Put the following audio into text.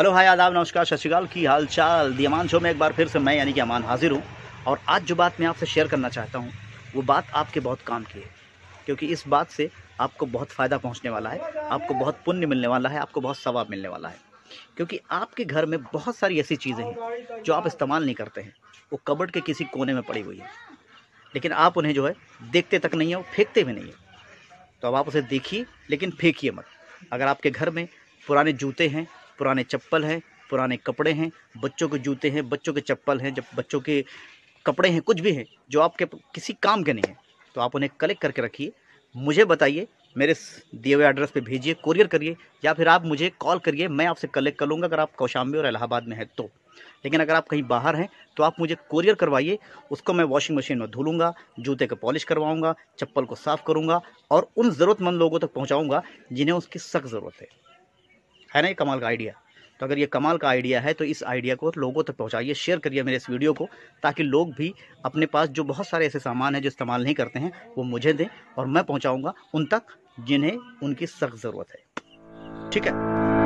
hello hi आदाब नमस्कार सत श्रीकाल की हाल चाल दियमान शो में एक बार फिर से मैं यानी कि अमान हाजिर हूँ और आज जो बात मैं आपसे शेयर करना चाहता हूँ वो बात आपके बहुत काम की है क्योंकि इस बात से आपको बहुत फ़ायदा पहुँचने वाला है आपको बहुत पुण्य मिलने वाला है आपको बहुत सवाब मिलने वाला है क्योंकि आपके घर में बहुत सारी ऐसी चीज़ें हैं जो आप इस्तेमाल नहीं करते हैं वो कबड़ के किसी कोने में पड़ी हुई है लेकिन आप उन्हें जो है देखते तक नहीं हो फेंकते भी नहीं हो तो अब आप उसे देखिए लेकिन फेंकिए मत अगर आपके घर में पुराने जूते हैं पुराने चप्पल हैं पुराने कपड़े हैं बच्चों के जूते हैं बच्चों के चप्पल हैं जब बच्चों के कपड़े हैं कुछ भी हैं जो आपके किसी काम के नहीं हैं तो आप उन्हें कलेक्ट करके रखिए मुझे बताइए मेरे दिए हुए एड्रेस पे भेजिए कुरियर करिए या फिर आप मुझे कॉल करिए मैं आपसे कलेक्ट कर लूँगा अगर आप कौशाम्बी और इलाहाबाद में हैं तो लेकिन अगर आप कहीं बाहर हैं तो आप मुझे कुरियर करवाइए उसको मैं वॉशिंग मशीन में धुलूँगा जूते का पॉलिश करवाऊँगा चप्पल को साफ़ करूँगा और उन ज़रूरतमंद लोगों तक पहुँचाऊँगा जिन्हें उसकी सख्त ज़रूरत है है ना ये कमाल का आइडिया तो अगर ये कमाल का आइडिया है तो इस आइडिया को लोगों तक पहुंचाइए शेयर करिए मेरे इस वीडियो को ताकि लोग भी अपने पास जो बहुत सारे ऐसे सामान हैं जो इस्तेमाल नहीं करते हैं वो मुझे दें और मैं पहुँचाऊँगा उन तक जिन्हें उनकी सख्त ज़रूरत है ठीक है